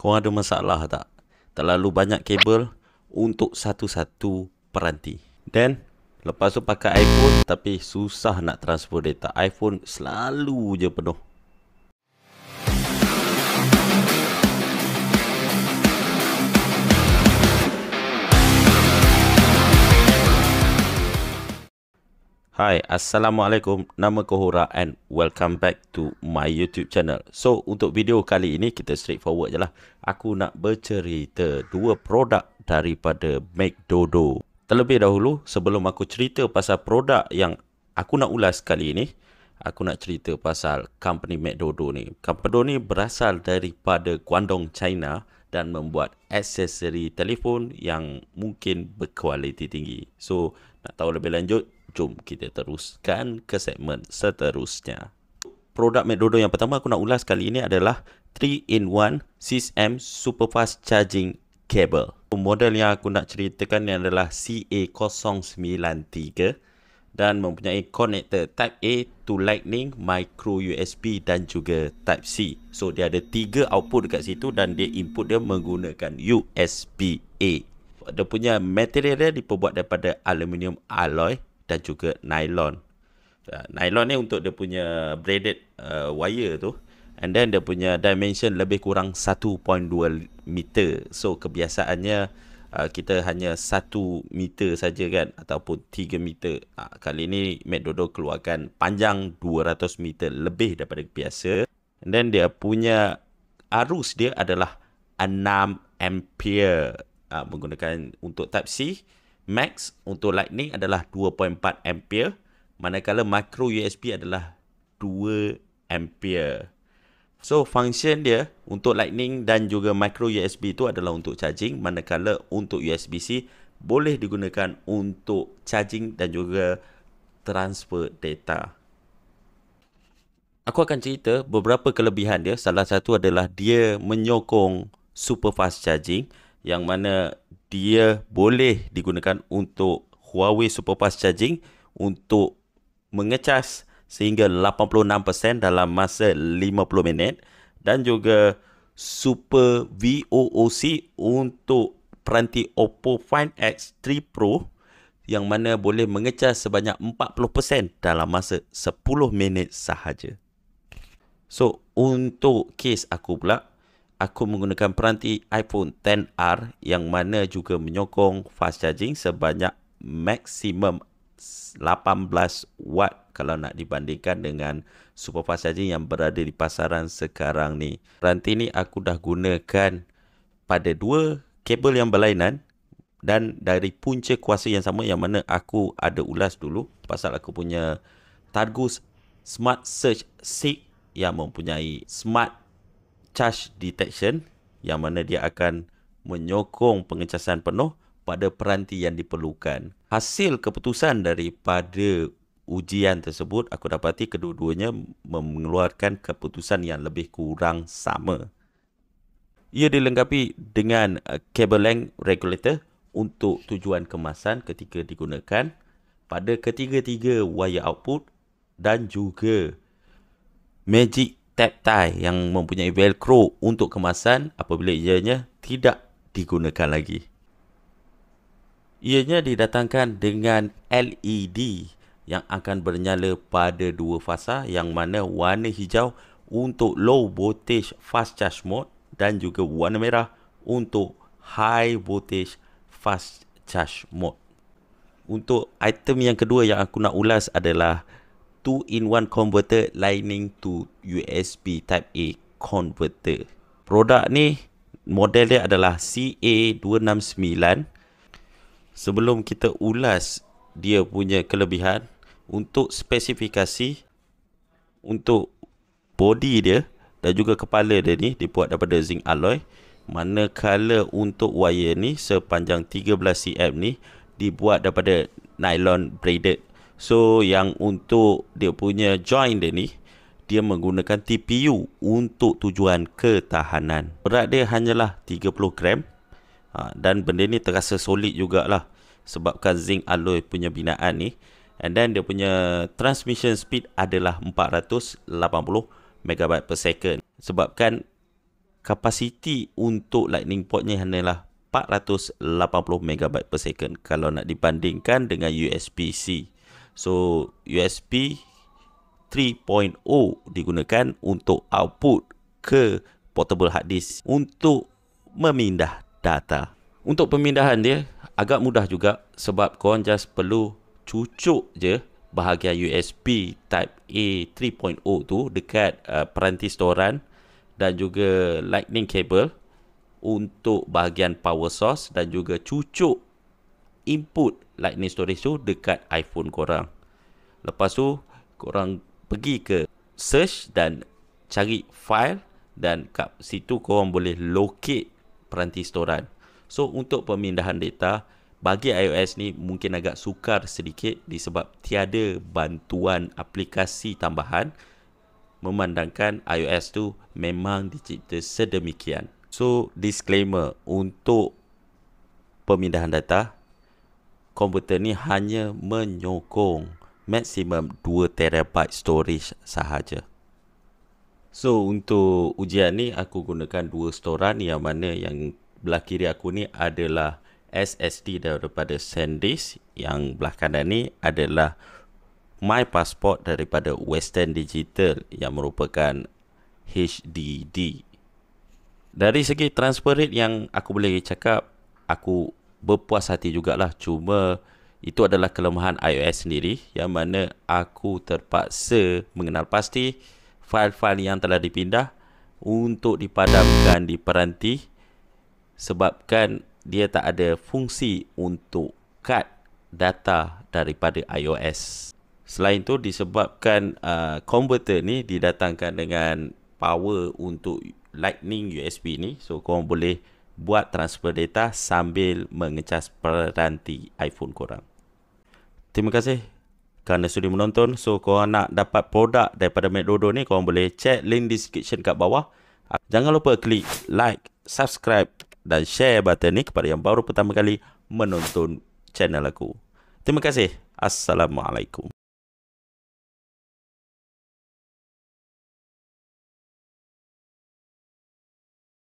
Korang ada masalah tak? Terlalu banyak kabel untuk satu-satu peranti. Then, lepas tu pakai iPhone tapi susah nak transfer data. iPhone selalu je penuh. Hi, Assalamualaikum. Nama Kohora and welcome back to my YouTube channel. So, untuk video kali ini, kita straight forward je lah. Aku nak bercerita dua produk daripada McDodo. Terlebih dahulu, sebelum aku cerita pasal produk yang aku nak ulas kali ini, aku nak cerita pasal company McDodo ni. Company ni berasal daripada Guangdong, China dan membuat aksesori telefon yang mungkin berkualiti tinggi. So, nak tahu lebih lanjut, Jom kita teruskan ke segmen seterusnya. Produk Medodo yang pertama aku nak ulas kali ini adalah 3-in-1 m Superfast Charging Cable. Model yang aku nak ceritakan ni adalah CA093 dan mempunyai konektor type A to lightning, micro USB dan juga type C. So dia ada tiga output dekat situ dan dia input dia menggunakan USB A. Dia punya material dia diperbuat daripada aluminium alloy dan juga nylon. Ya, nylon ni untuk dia punya braided uh, wire tu and then dia punya dimension lebih kurang 1.2 meter. So kebiasaannya uh, kita hanya 1 meter saja kan ataupun 3 meter. Uh, kali ni Mac keluarkan panjang 200 meter lebih daripada biasa. And then dia punya arus dia adalah 6 ampere uh, menggunakan untuk type C Max untuk Lightning adalah 2.4 ampere manakala micro USB adalah 2 ampere. So function dia untuk Lightning dan juga micro USB itu adalah untuk charging manakala untuk USB-C boleh digunakan untuk charging dan juga transfer data. Aku akan cerita beberapa kelebihan dia. Salah satu adalah dia menyokong super fast charging yang mana dia boleh digunakan untuk Huawei Superfast Charging untuk mengecas sehingga 86% dalam masa 50 minit dan juga Super VOOC untuk peranti Oppo Find X3 Pro yang mana boleh mengecas sebanyak 40% dalam masa 10 minit sahaja. So, untuk kes aku pula, aku menggunakan peranti iPhone 10R yang mana juga menyokong fast charging sebanyak maksimum 18 watt kalau nak dibandingkan dengan super fast charging yang berada di pasaran sekarang ni. Peranti ni aku dah gunakan pada dua kabel yang berlainan dan dari punca kuasa yang sama yang mana aku ada ulas dulu pasal aku punya Targus Smart Search 6 yang mempunyai smart charge detection yang mana dia akan menyokong pengecasan penuh pada peranti yang diperlukan. Hasil keputusan daripada ujian tersebut aku dapati kedua-duanya mengeluarkan keputusan yang lebih kurang sama. Ia dilengkapi dengan uh, cable length regulator untuk tujuan kemasan ketika digunakan pada ketiga-tiga wire output dan juga magic tap tie yang mempunyai velcro untuk kemasan apabila ianya tidak digunakan lagi. Ianya didatangkan dengan LED yang akan bernyala pada dua fasa yang mana warna hijau untuk low voltage fast charge mode dan juga warna merah untuk high voltage fast charge mode. Untuk item yang kedua yang aku nak ulas adalah 2-in-1 converter Lightning to USB Type-A converter. Produk ni model dia adalah CA269. Sebelum kita ulas dia punya kelebihan untuk spesifikasi untuk body dia dan juga kepala dia ni dibuat daripada zinc alloy manakala untuk wire ni sepanjang 13 cm ni dibuat daripada nylon braided So yang untuk dia punya joint dia ni dia menggunakan TPU untuk tujuan ketahanan. Berat dia hanyalah 30 gram ha, dan benda ni terasa solid jugalah sebabkan zinc alloy punya binaan ni and then dia punya transmission speed adalah 480 megabyte per second sebabkan kapasiti untuk lightning port ni hanyalah 480 megabyte per second kalau nak dibandingkan dengan USB-C. So USB 3.0 digunakan untuk output ke portable hard disk untuk memindah data. Untuk pemindahan dia agak mudah juga sebab korang just perlu cucuk je bahagian USB type A 3.0 tu dekat uh, peranti storan dan juga lightning cable untuk bahagian power source dan juga cucuk input lightning storage tu dekat iPhone korang. Lepas tu korang pergi ke search dan cari file dan kat situ korang boleh locate peranti storan. So untuk pemindahan data bagi iOS ni mungkin agak sukar sedikit disebab tiada bantuan aplikasi tambahan memandangkan iOS tu memang dicipta sedemikian. So disclaimer untuk pemindahan data komputer ni hanya menyokong maksimum 2 terabyte storage sahaja. So untuk ujian ni aku gunakan dua storan yang mana yang belah kiri aku ni adalah SSD daripada SanDisk yang belah kanan ni adalah my passport daripada Western Digital yang merupakan HDD. Dari segi transfer rate yang aku boleh cakap aku berpuas hati jugalah cuma itu adalah kelemahan iOS sendiri yang mana aku terpaksa mengenal pasti fail-fail yang telah dipindah untuk dipadamkan di peranti sebabkan dia tak ada fungsi untuk cut data daripada iOS. Selain itu disebabkan uh, converter ni didatangkan dengan power untuk lightning USB ni so kau boleh buat transfer data sambil mengecas peranti iPhone korang. Terima kasih kerana sudi menonton. So korang nak dapat produk daripada Medodo ni korang boleh check link di description kat bawah. Jangan lupa klik like, subscribe dan share button ni kepada yang baru pertama kali menonton channel aku. Terima kasih. Assalamualaikum.